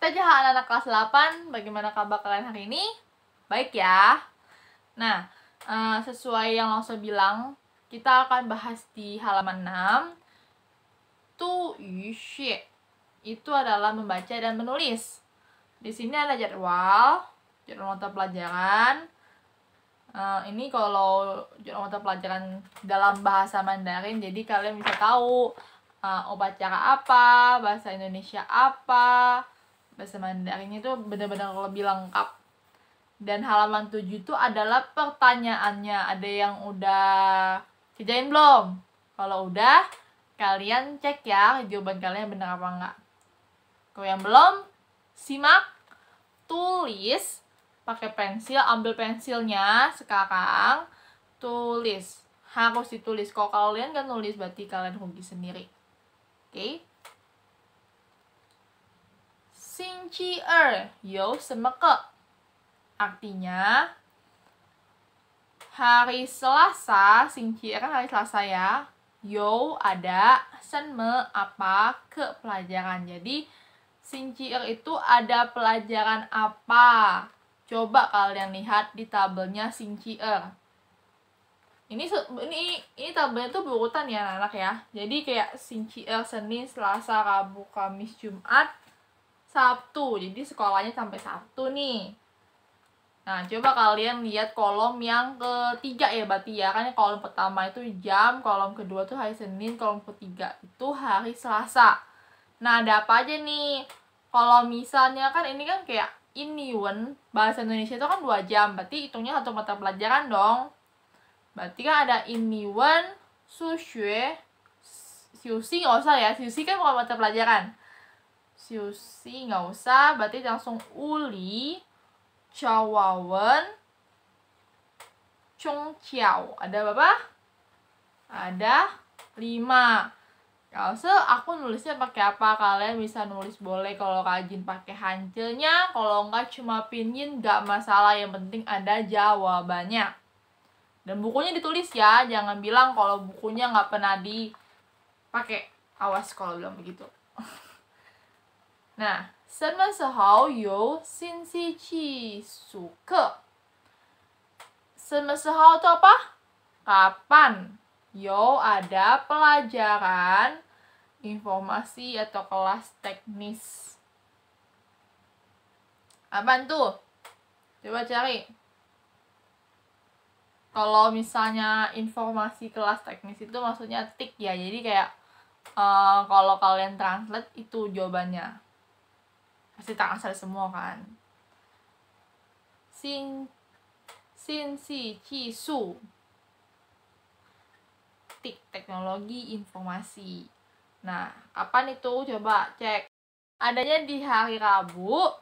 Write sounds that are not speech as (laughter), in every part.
Tajah anak, anak kelas 8, bagaimana kabar kalian hari ini? Baik ya. Nah, eh, sesuai yang langsung bilang, kita akan bahas di halaman 6. Tu yu xie. Itu adalah membaca dan menulis. Di sini ada jadwal, jadwal mata pelajaran. Eh, ini kalau jadwal mata pelajaran dalam bahasa Mandarin, jadi kalian bisa tahu eh, obat upacara apa, bahasa Indonesia apa, bahasa Mandarinnya itu benar-benar lebih lengkap dan halaman tujuh itu adalah pertanyaannya ada yang udah kerjain belum kalau udah kalian cek ya jawaban kalian benar apa enggak kalau yang belum simak tulis pakai pensil ambil pensilnya sekarang tulis harus ditulis kalau kalian kan tulis berarti kalian rugi sendiri oke okay? yo Sinci Artinya hari Selasa, Singci eh, kan hari Selasa ya. Yo ada, senme apa ke pelajaran. Jadi Sinci er eh, itu ada pelajaran apa? Coba kalian lihat di tabelnya Sinci er. Eh. ini ini ini tabelnya tuh berurutan ya anak, anak ya jadi kayak Sinci Senin Selasa Rabu Kamis Jumat Sabtu. Jadi sekolahnya sampai Sabtu nih. Nah, coba kalian lihat kolom yang ketiga ya berarti ya. Kan kolom pertama itu jam, kolom kedua tuh hari Senin, kolom ketiga itu hari Selasa. Nah, ada apa aja nih? Kalau misalnya kan ini kan kayak ini Wen, bahasa Indonesia itu kan dua jam, berarti hitungnya satu mata pelajaran dong. Berarti kan ada iniwan, susue, siusi nggak usah ya, xing kan bukan mata pelajaran. Siusi nggak usah, berarti langsung Uli, Chawawen, Chongqiao. Ada berapa? Ada lima, Kalau se aku nulisnya pakai apa? Kalian bisa nulis boleh kalau rajin pakai hancilnya, kalau enggak cuma pinyin nggak masalah, yang penting ada jawabannya. Dan bukunya ditulis ya, jangan bilang kalau bukunya nggak pernah dipakai. Awas kalau bilang begitu. (laughs) 那什么时候有星期几数课？什么时候 itu apa? Kapan yo ada pelajaran informasi atau kelas teknis? Apaan tuh? Coba cari. Kalau misalnya informasi kelas teknis itu maksudnya tik ya. Jadi kayak uh, kalau kalian translate itu jawabannya pasti tak asal semua kan sin sin si chi su tik teknologi informasi nah kapan itu coba cek adanya di hari Rabu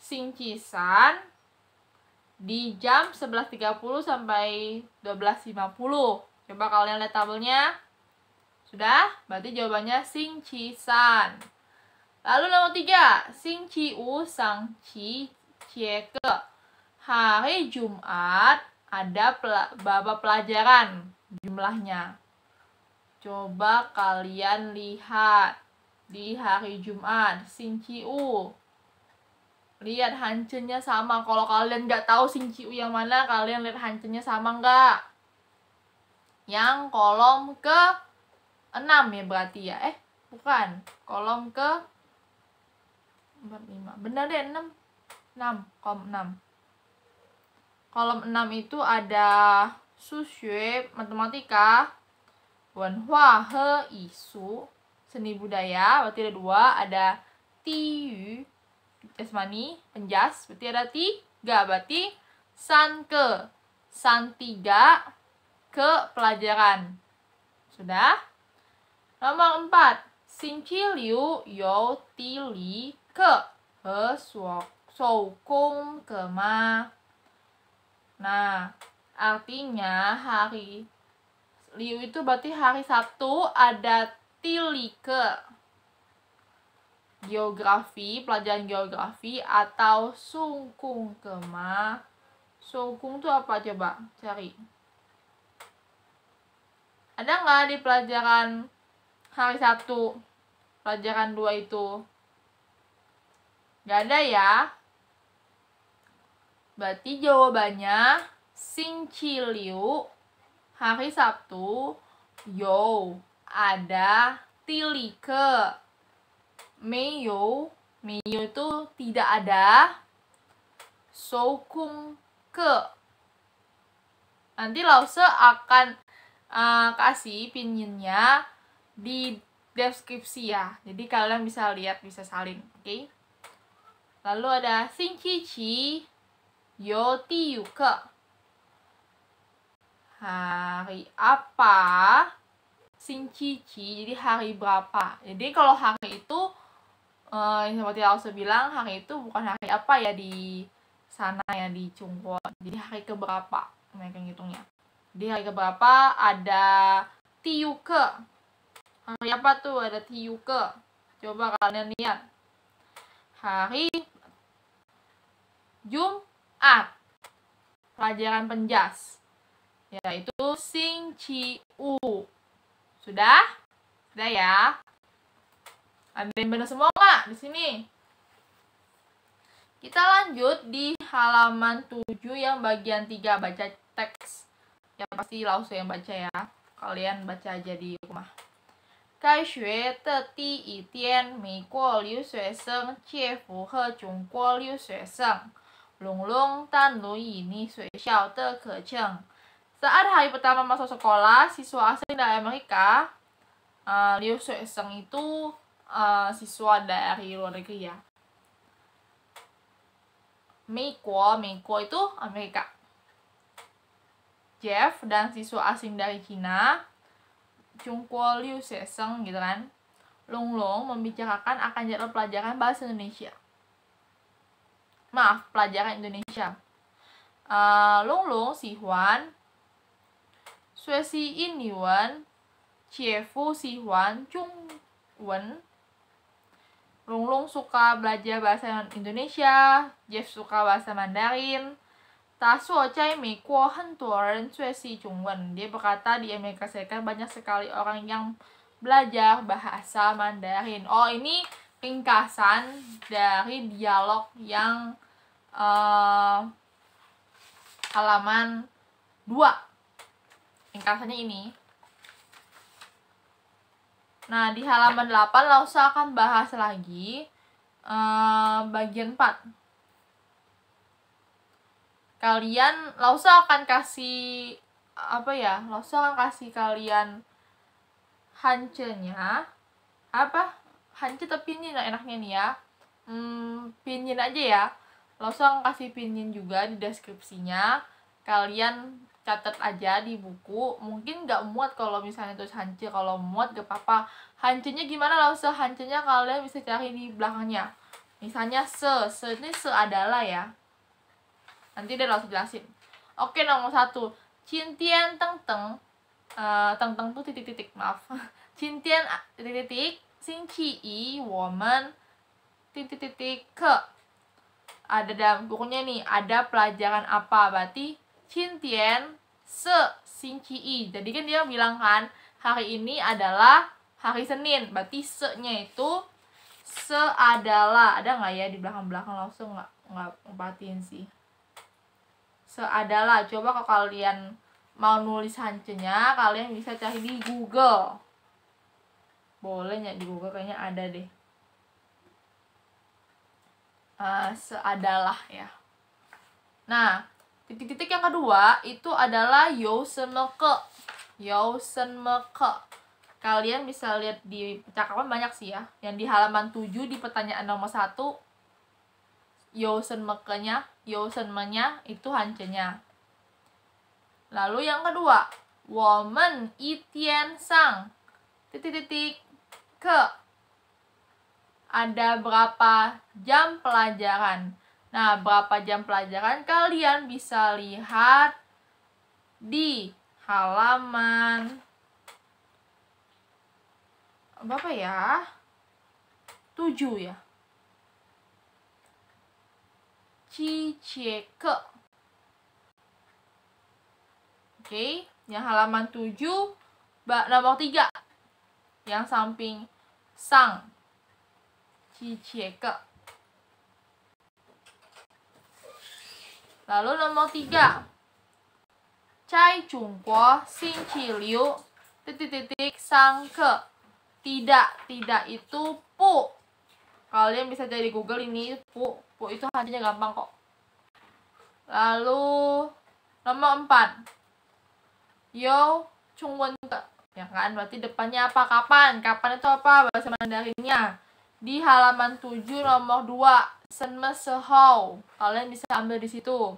san di jam 11.30 sampai 12.50 coba kalian lihat tabelnya sudah berarti jawabannya san Lalu nomor tiga, Chi U Sang Ci Chie Ke. Hari Jumat ada pel bapak pelajaran jumlahnya. Coba kalian lihat di hari Jumat, Chi U. Lihat hancurnya sama. Kalau kalian nggak tahu Chi U yang mana, kalian lihat hancurnya sama nggak? Yang kolom ke enam ya berarti ya. Eh, bukan. Kolom ke empat lima benar deh enam enam kolom 6. kolom enam itu ada susue matematika wenhua he isu seni budaya berarti ada dua ada tiyu esmani penjas berarti ada tiga berarti san ke san 3, ke pelajaran sudah nomor 4. Xin Qi Liu Li ke 课和所手工 kemah. Nah, artinya hari Liu itu berarti hari Sabtu ada tilike. Geografi, pelajaran geografi atau sungkung kemah. Sungkung itu apa coba? Cari. Ada nggak di pelajaran hari Sabtu? Pelajaran dua itu. Gak ada ya. Berarti jawabannya Sing Ciliu hari Sabtu yo ada tilike meyo meyo itu tidak ada sokung ke nanti lause akan uh, kasih pinginnya di deskripsi ya jadi kalian bisa lihat bisa salin oke okay? Lalu ada Yoti Yuka. Hari apa? chi jadi hari berapa. Jadi kalau hari itu, eh, seperti saya bilang, hari itu bukan hari apa ya di sana ya, di Chungkwon. Jadi hari keberapa, mereka nah, ngitungnya. di hari berapa ada Tiyuke. Hari apa tuh ada Tiyuke? Coba kalian lihat. Hari Jumat. Pelajaran penjas. Yaitu sing Chi u. Sudah? Sudah ya? Ada yang benar semua nggak di sini? Kita lanjut di halaman 7 yang bagian 3 baca teks. Ya pasti Lausu yang baca ya. Kalian baca aja di rumah. sheng. Lung Lung Tan Lui ini Sui Xiao Ke Cheng. Saat hari pertama masuk sekolah, siswa asli dari Amerika, uh, Liu Sui Seng itu uh, siswa dari luar negeri ya. Meikuo, Meikuo itu Amerika. Jeff dan siswa asing dari Cina, Chungkuo Liu Seseng gitu kan, Long Long membicarakan akan jadwal pelajaran bahasa Indonesia maaf pelajaran Indonesia uh, eh, Long Long Si Huan Sue Si In Yuan Si Huan Chung Wen Long Long suka belajar bahasa Indonesia Jeff suka bahasa Mandarin Tasuo Ochai Mei Hentuoren Sue Si Chung Wen Dia berkata di Amerika Serikat banyak sekali orang yang belajar bahasa Mandarin Oh ini ringkasan dari dialog yang uh, halaman 2 ringkasannya ini nah di halaman 8 Lausa akan bahas lagi uh, bagian 4 kalian Lausa akan kasih apa ya Lausa akan kasih kalian hancenya apa Hancur tapi ini enaknya nih ya hmm, pinjin aja ya Losong kasih pinin juga di deskripsinya. Kalian catat aja di buku. Mungkin nggak muat kalau misalnya terus hancur. Kalau muat gak apa-apa. Hancurnya gimana se Hancurnya kalian bisa cari di belakangnya. Misalnya se. Se ini se adalah ya. Nanti dia langsung jelasin. Oke, nomor satu. Cintian teng teng. Uh, teng teng tuh titik-titik, maaf. (laughs) Cintian titik-titik. Sing woman titik-titik ke ada dalam bukunya nih ada pelajaran apa berarti Cintian se Sinci i. Jadi kan dia bilang kan hari ini adalah hari Senin. Berarti se-nya itu se adalah ada nggak ya di belakang-belakang langsung nggak nggak empatin sih. Se adalah coba kalau kalian mau nulis hancenya kalian bisa cari di Google. Boleh ya di Google kayaknya ada deh uh, seadalah ya. Nah, titik-titik yang kedua itu adalah yosenmeke. Yosenmeke. Kalian bisa lihat di percakapan banyak sih ya. Yang di halaman 7 di pertanyaan nomor 1 yosenmekenya, yosenmenya itu hancenya. Lalu yang kedua, woman itian sang titik-titik ke ada berapa jam pelajaran. Nah, berapa jam pelajaran kalian bisa lihat di halaman berapa ya? 7 ya. Cicek. Oke, yang halaman 7 nomor 3 yang samping sang si Lalu nomor tiga, Cai Chungguo Xin Qi Liu titik titik sang ke tidak tidak itu pu kalian bisa cari Google ini pu pu itu hatinya gampang kok lalu nomor empat yo chungwon ya kan berarti depannya apa kapan kapan itu apa bahasa Mandarinnya di halaman 7 nomor 2 senmes sehau kalian bisa ambil di situ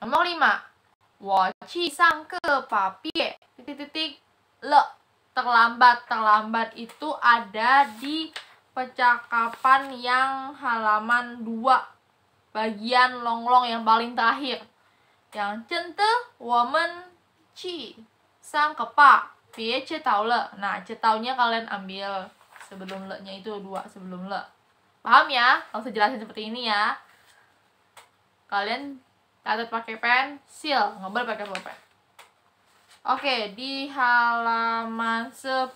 nomor 5 wo sang ke papie titik titik le terlambat terlambat itu ada di percakapan yang halaman 2 bagian longlong yang paling terakhir yang cente woman chi sang kepa pie bie cetau le nah cetaunya kalian ambil sebelum le-nya itu dua sebelum le. Paham ya? Langsung jelasin seperti ini ya. Kalian catat pakai pensil, ngobrol pakai pulpen. Oke, di halaman 10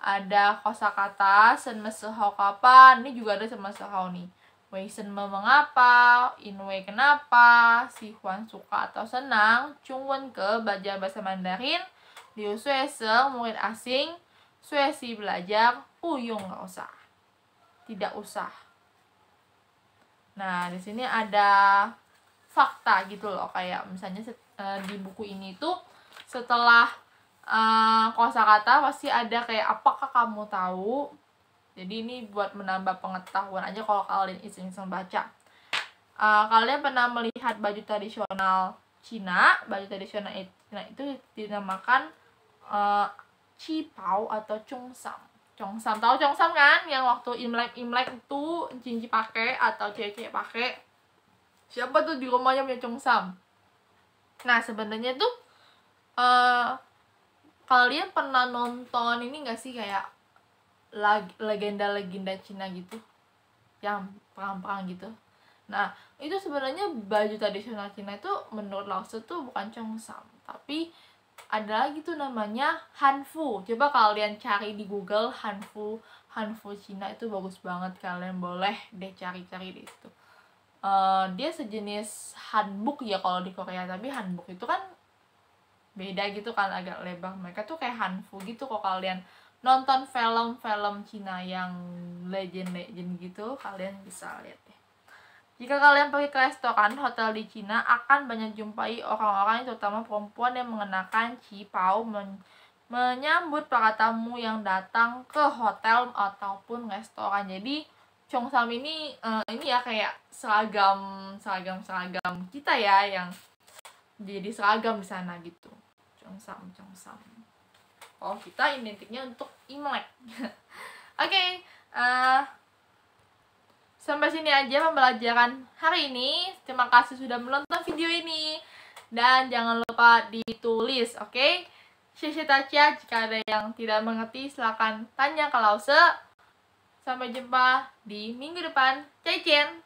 ada kosakata senmeseho kapan. Ini juga ada senmeseho nih. Wei senme mengapa, In Wei kenapa, Si Huan suka atau senang, Chungwen ke belajar bahasa Mandarin, Liu Sue Seng murid asing, Suesi belajar puyung oh, iya, nggak usah. Tidak usah. Nah, di sini ada fakta gitu loh kayak misalnya eh, di buku ini tuh setelah uh, eh, kata pasti ada kayak apakah kamu tahu. Jadi ini buat menambah pengetahuan aja kalau kalian iseng-iseng baca. Uh, kalian pernah melihat baju tradisional Cina? Baju tradisional Cina itu dinamakan Cipau atau Cungsam. Cungsam tahu Cungsam kan yang waktu Imlek Imlek itu cinci pakai atau Cece pakai. Siapa tuh di rumahnya punya Cungsam? Nah sebenarnya tuh uh, kalian pernah nonton ini gak sih kayak legenda-legenda Cina gitu yang perang-perang gitu nah itu sebenarnya baju tradisional Cina itu menurut Lao tuh bukan cungsam tapi ada lagi tuh namanya Hanfu. Coba kalian cari di Google Hanfu, Hanfu Cina itu bagus banget kalian boleh deh cari-cari di situ. Uh, dia sejenis hanbok ya kalau di Korea tapi hanbok itu kan beda gitu kan agak lebar mereka tuh kayak hanfu gitu kok kalian nonton film-film Cina yang legend-legend gitu kalian bisa lihat deh jika kalian pergi ke restoran hotel di Cina, akan banyak jumpai orang-orang yang terutama perempuan yang mengenakan cipau men menyambut para tamu yang datang ke hotel ataupun restoran. Jadi Chongsam ini uh, ini ya kayak seragam seragam seragam kita ya yang jadi seragam di sana gitu. Chongsam Chongsam. Oh kita identiknya untuk Imlek. (laughs) Oke, okay, uh, eh, Sampai sini aja pembelajaran hari ini. Terima kasih sudah menonton video ini. Dan jangan lupa ditulis, oke? Okay? Sisi Tacia, jika ada yang tidak mengerti, silahkan tanya ke Lause. Sampai jumpa di minggu depan. Cai cian